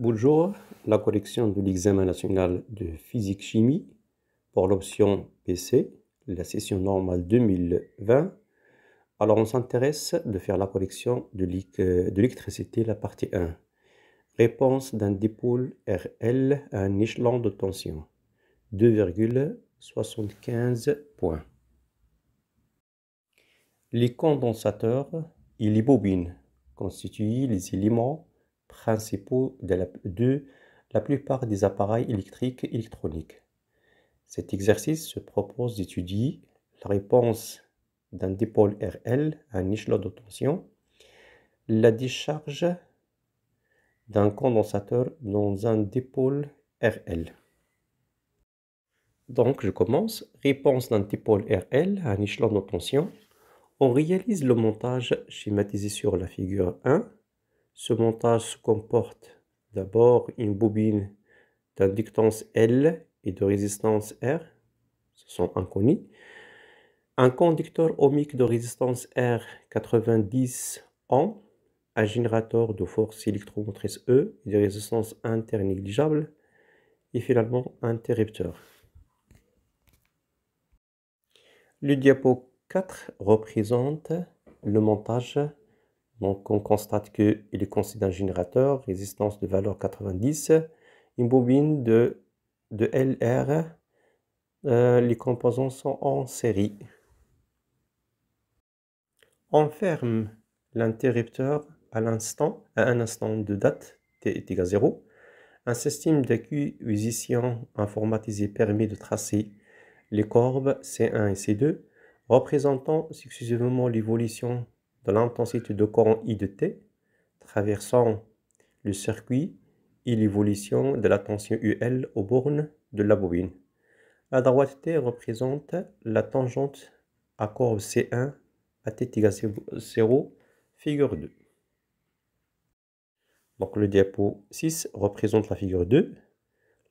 Bonjour, la correction de l'examen national de physique-chimie pour l'option PC, la session normale 2020. Alors on s'intéresse de faire la correction de euh, l'électricité, la partie 1. Réponse d'un dipôle RL à un échelon de tension. 2,75 points. Les condensateurs et les bobines constituent les éléments principaux de la, plupart des appareils électriques électroniques. Cet exercice se propose d'étudier la réponse d'un dipôle RL à un échelon de tension, la décharge d'un condensateur dans un dipôle RL. Donc je commence. Réponse d'un dipôle RL à un échelon de tension. On réalise le montage schématisé sur la figure 1 ce montage comporte d'abord une bobine d'inductance L et de résistance R, ce sont inconnus, un conducteur ohmique de résistance R 90 ohms, un générateur de force électromotrice E et de résistance internégligeable, et finalement un interrupteur. Le diapo 4 représente le montage donc on constate il est constitué d'un générateur, résistance de valeur 90, une bobine de, de LR. Euh, les composants sont en série. On ferme l'interrupteur à l'instant, à un instant de date, t est égal à 0. Un système d'acquisition informatisé permet de tracer les courbes C1 et C2 représentant successivement l'évolution de l'intensité de courant I de T traversant le circuit et l'évolution de la tension UL aux bornes de la bobine. La droite T représente la tangente à courbe C1 à t 0, figure 2. Donc le diapo 6 représente la figure 2.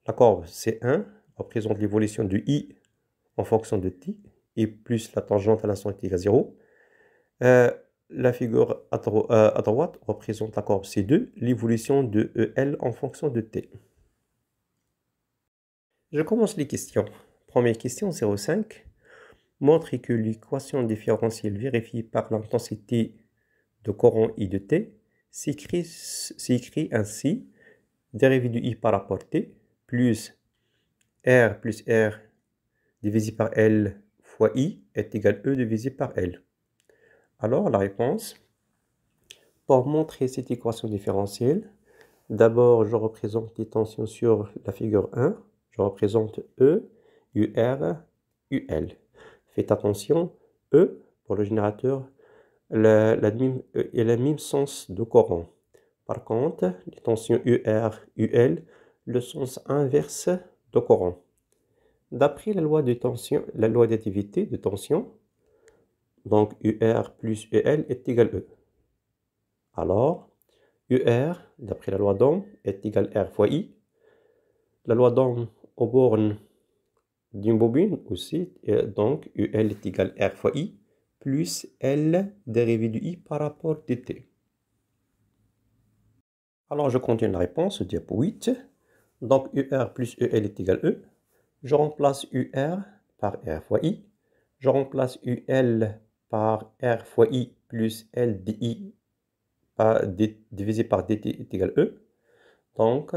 La courbe C1 représente l'évolution du i en fonction de t, et plus la tangente à l'instant t égale 0. Euh, la figure euh, à, droite représente la courbe C2, l'évolution de EL en fonction de T. Je commence les questions. Première question 05. Montrez que l'équation différentielle vérifiée par l'intensité de courant I de T s'écrit ainsi dérivée de I par rapport T plus R plus R divisé par L fois I est égal à E divisé par L. Alors la réponse, pour montrer cette équation différentielle, d'abord je représente les tensions sur la figure 1, je représente E, UR, UL. Faites attention, E pour le générateur la, euh, le même sens de courant. Par contre, les tensions UR, UL, le sens inverse de courant. D'après la loi de tension, la loi d'activité de tension, donc UR plus UL e est égal E. Alors, UR, d'après la loi d'Ohm, est égal R fois I. La loi d'Ohm aux bornes d'une bobine aussi, donc UL est égal R fois I plus L dérivé du I par rapport à T. Alors, je continue la réponse, diapo 8. Donc, UR plus EL est égal E. Je remplace UR par R fois I. Je remplace UL par R fois I plus L dI divisé par dt est égal E. Donc,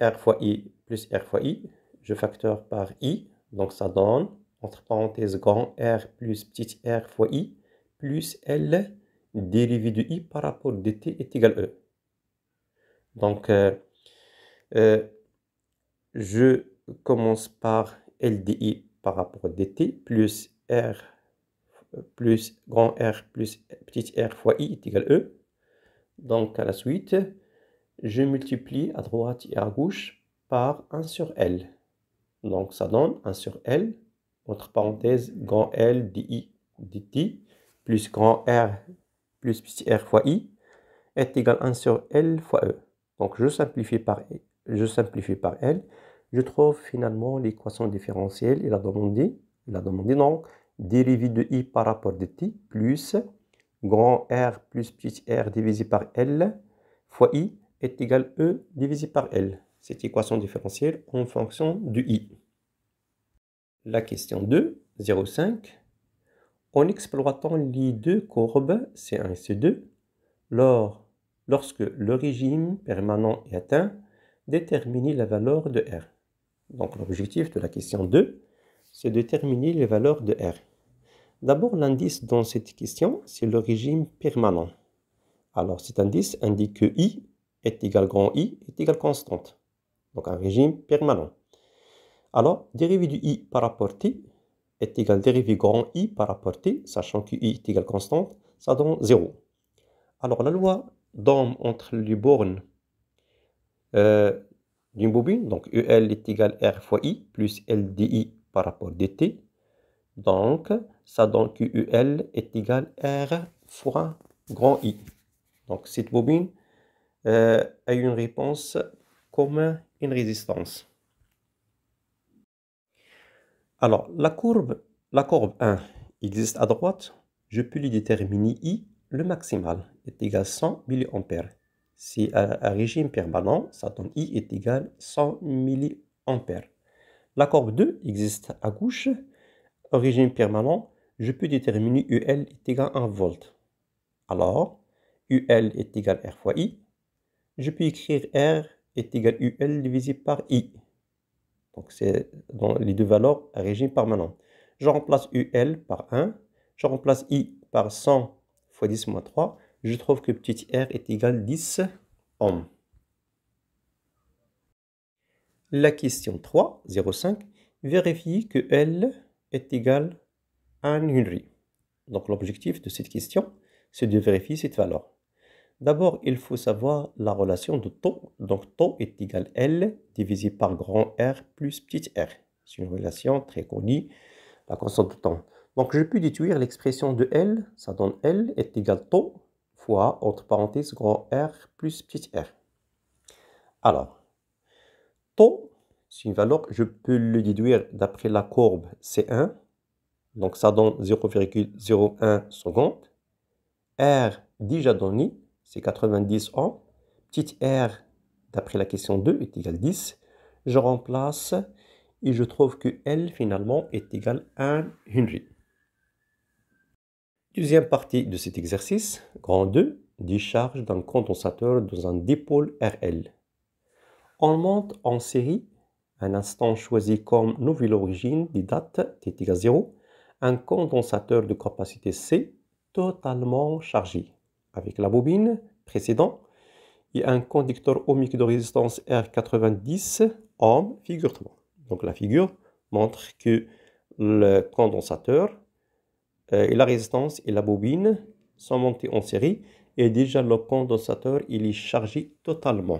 R fois I plus R fois I, je facteur par I, donc ça donne, entre parenthèses, grand R plus petit r fois I plus L dérivé de I par rapport à dt est égal à E. Donc, euh, euh, je commence par L dI par rapport à dt plus R plus grand R plus petit r fois i est égal à E. Donc à la suite, je multiplie à droite et à gauche par 1 sur L. Donc ça donne 1 sur L, entre parenthèse, grand L di dt plus grand R plus petit r fois i est égal à 1 sur L fois E. Donc je simplifie par, je simplifie par L. Je trouve finalement l'équation différentielle. Il demande demandé, il demande demandé donc dérivée de i par rapport de t plus grand R plus petit R divisé par L fois I est égal à E divisé par L. Cette équation différentielle en fonction du I. La question 2, 0,5. En exploitant les deux courbes C1 et C2, lors, lorsque le régime permanent est atteint, déterminer la valeur de R. Donc l'objectif de la question 2, c'est déterminer les valeurs de R. D'abord, l'indice dans cette question, c'est le régime permanent. Alors, cet indice indique que I est égal grand I est égal constante. Donc, un régime permanent. Alors, dérivé du I par rapport T est égal dérivé grand I par rapport T, sachant que I est égal constante, ça donne 0. Alors, la loi d'homme entre les bornes euh, d'une bobine, donc EL est égal R fois I plus LDI par rapport dt. Donc, ça donne QUL est égal à R fois grand I. Donc, cette bobine euh, a une réponse comme une résistance. Alors, la courbe, la courbe 1 existe à droite. Je peux lui déterminer I, le maximal, est égal à 100 milliampères Si à, régime permanent, ça donne I est égal à 100 milliampères la courbe 2 existe à gauche. régime permanent, je peux déterminer UL est égal à 1 volt. Alors, UL est égal à R fois I. Je peux écrire R est égal à UL divisé par I. Donc, c'est dans les deux valeurs à régime permanent. Je remplace UL par 1. Je remplace I par 100 fois 10 moins 3. Je trouve que petit r est égal à 10 ohms. La question 3, 5, vérifie que L est égal à 1 Donc l'objectif de cette question, c'est de vérifier cette valeur. D'abord, il faut savoir la relation de taux. Donc taux est égal à L divisé par grand R plus petit r. C'est une relation très connue, la constante de temps. Donc je peux déduire l'expression de L, ça donne L est égal à taux fois, entre parenthèses, grand R plus petit r. Alors, taux, c'est une valeur, je peux le déduire d'après la courbe C1. Donc ça donne 0,01 seconde. R déjà donné, c'est 90 ans. Petite r, d'après la question 2, est à 10. Je remplace et je trouve que L finalement est égal à 1 Henry. Deuxième partie de cet exercice, grand 2, décharge d'un condensateur dans un dipôle RL. On monte en série un instant choisi comme nouvelle origine des dates t 0, un condensateur de capacité C totalement chargé avec la bobine précédent et un conducteur ohmique de résistance R90 ohm, figure 3. Donc la figure montre que le condensateur euh, et la résistance et la bobine sont montés en série et déjà le condensateur il est chargé totalement.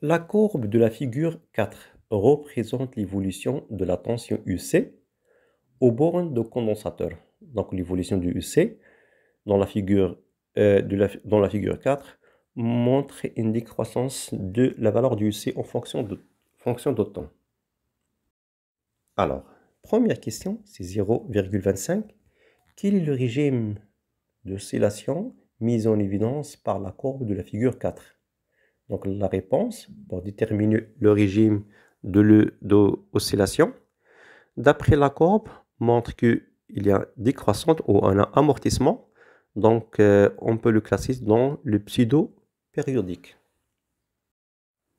La courbe de la figure 4 représente l'évolution de la tension UC au borne de condensateur. Donc l'évolution du UC dans la figure, euh, de dans la figure 4 montre une décroissance de la valeur du UC en fonction fonction de temps. Alors, première question, c'est 0,25. Quel est le régime d'oscillation mis en évidence par la courbe de la figure 4 donc la réponse pour déterminer le régime de l'oscillation, d'après la courbe, montre qu'il y a décroissante ou un amortissement. Donc, euh, on peut le classer dans le pseudo-périodique.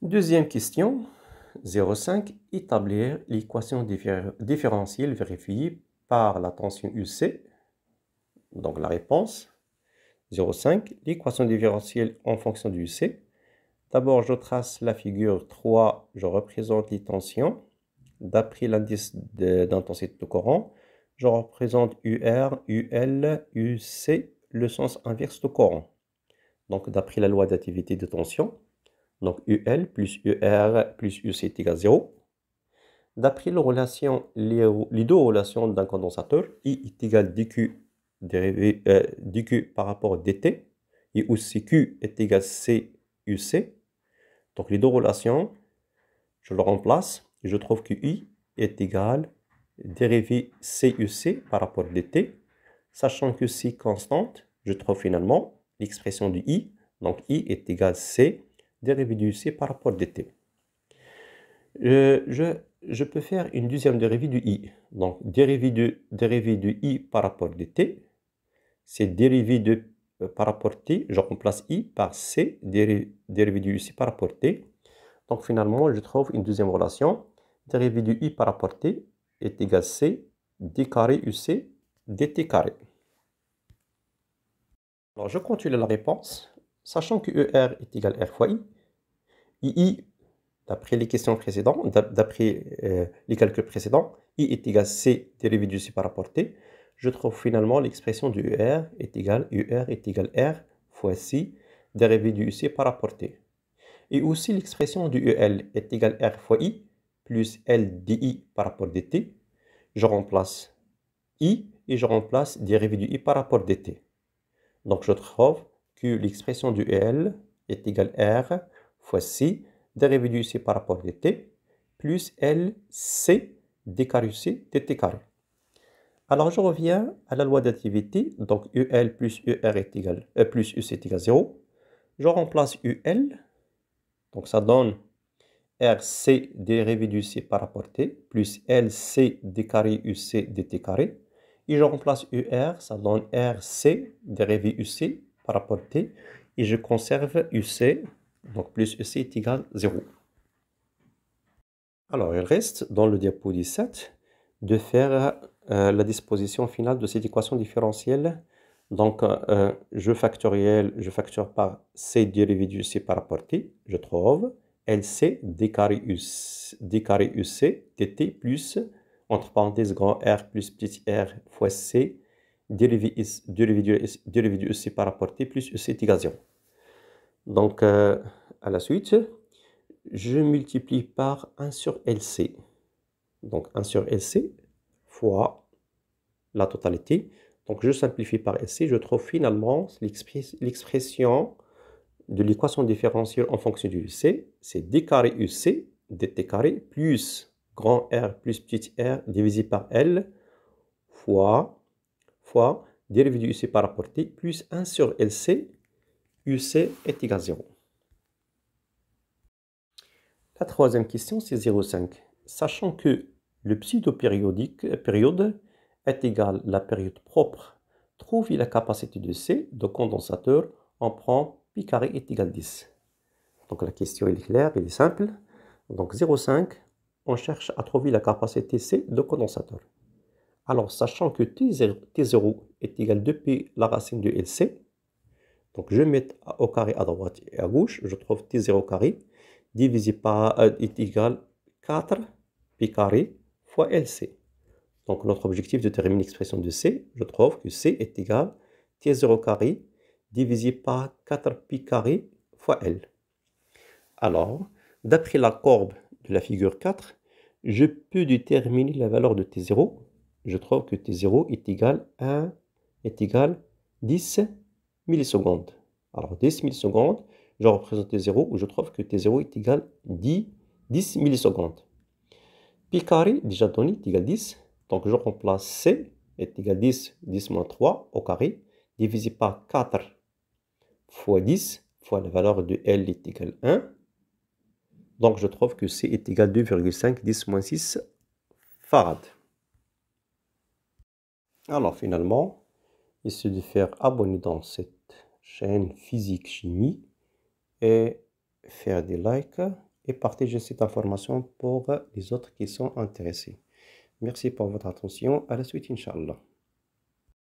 Deuxième question, 0,5, établir l'équation différentielle vérifiée par la tension UC. Donc, la réponse, 0,5, l'équation différentielle en fonction du UC D'abord, je trace la figure 3, je représente les tensions. D'après l'indice d'intensité de courant, je représente UR, UL, UC, le sens inverse du courant. Donc, d'après la loi d'activité de tension, donc UL plus UR plus UC est égal à 0. D'après relation, les, deux relations d'un condensateur, I est égal à dQ, dérivé, euh, par rapport à dt, et aussi Q est égal à CUC, donc les deux relations, je le remplace je trouve que I est égal dérivée CUC par rapport à dt. Sachant que C constante, je trouve finalement l'expression du I. Donc I est égal C dérivée de C par rapport à dt. Euh, je, je, peux faire une deuxième dérivée du i. Donc, dérivée de, dérivée de i par rapport à dt, c'est dérivée de euh, par rapport t, je remplace i par c, dérivé du ici par rapport t. Donc finalement, je trouve une deuxième relation. Dérivé du i par rapport t est égal à c d carré uc dt carré. Alors je continue la réponse, sachant que er est égal à r fois i. i, d'après les questions précédentes, d'après euh, les calculs précédents, i est égal à c dérivé du c par rapport t je trouve finalement l'expression du UR est égale UR est égal R fois C dérivé du UC par rapport T. Et aussi l'expression du UL e est égale R fois I plus L dI par rapport dt. Je remplace I et je remplace dérivé du I par rapport dt. Donc je trouve que l'expression du UL e est égale R fois C dérivé du UC par rapport dt plus L C d carré C dt carré. Alors je reviens à la loi d'activité, donc UL plus UR est égal, euh, plus UC est égal à 0. Je remplace UL, donc ça donne RC dérivé du C par rapport T, plus LC D carré UC DT carré. Et je remplace UR, ça donne RC dérivé UC par rapport T. Et je conserve UC, donc plus UC est égal à 0. Alors il reste dans le diapo 17 de faire euh, la disposition finale de cette équation différentielle. Donc, euh, je factoriel, je facture par C dérivé du C par rapport T, je trouve LC D carré UC, TT plus, entre parenthèses, grand R plus petit R fois C dérivé du, e C par rapport T plus uc e est Donc, euh, à la suite, je multiplie par 1 sur LC. Donc, 1 sur LC, fois la totalité. Donc je simplifie par ici, je trouve finalement l'expression de l'équation différentielle en fonction du UC, c'est d carré UC, dt carré, plus grand R plus petit r divisé par L, fois, fois, du UC par rapport t, plus 1 sur LC, UC est égal à 0. La troisième question, c'est 0,5. Sachant que le pseudo-période euh, est égal à la période propre. Trouvez la capacité de C, de condensateur, on prend pi carré est égal à 10. Donc la question est claire, elle est simple. Donc 0,5, on cherche à trouver la capacité C de condensateur. Alors, sachant que T0, est égal à 2 pi la racine de LC, donc je mets au carré à droite et à gauche, je trouve T0 carré divisé par euh, est égal à 4 pi carré LC. Donc notre objectif de terminer l'expression de C, je trouve que C est égal T0 carré divisé par 4pi carré fois L. Alors, d'après la courbe de la figure 4, je peux déterminer la valeur de T0. Je trouve que T0 est égal à est égal 10 millisecondes. Alors 10 millisecondes, je représente T0 où je trouve que T0 est égal à 10, 10 millisecondes. Pi carré, déjà donné, est égal à 10. Donc je remplace C est égal à 10, 10 moins 3 au carré, divisé par 4 fois 10 fois la valeur de L est égal à 1. Donc je trouve que C est égal à 2,5 10 moins 6 farad. Alors finalement, il suffit de faire abonner dans cette chaîne physique-chimie et faire des likes et partagez cette information pour les autres qui sont intéressés. Merci pour votre attention. À la suite, Inch'Allah.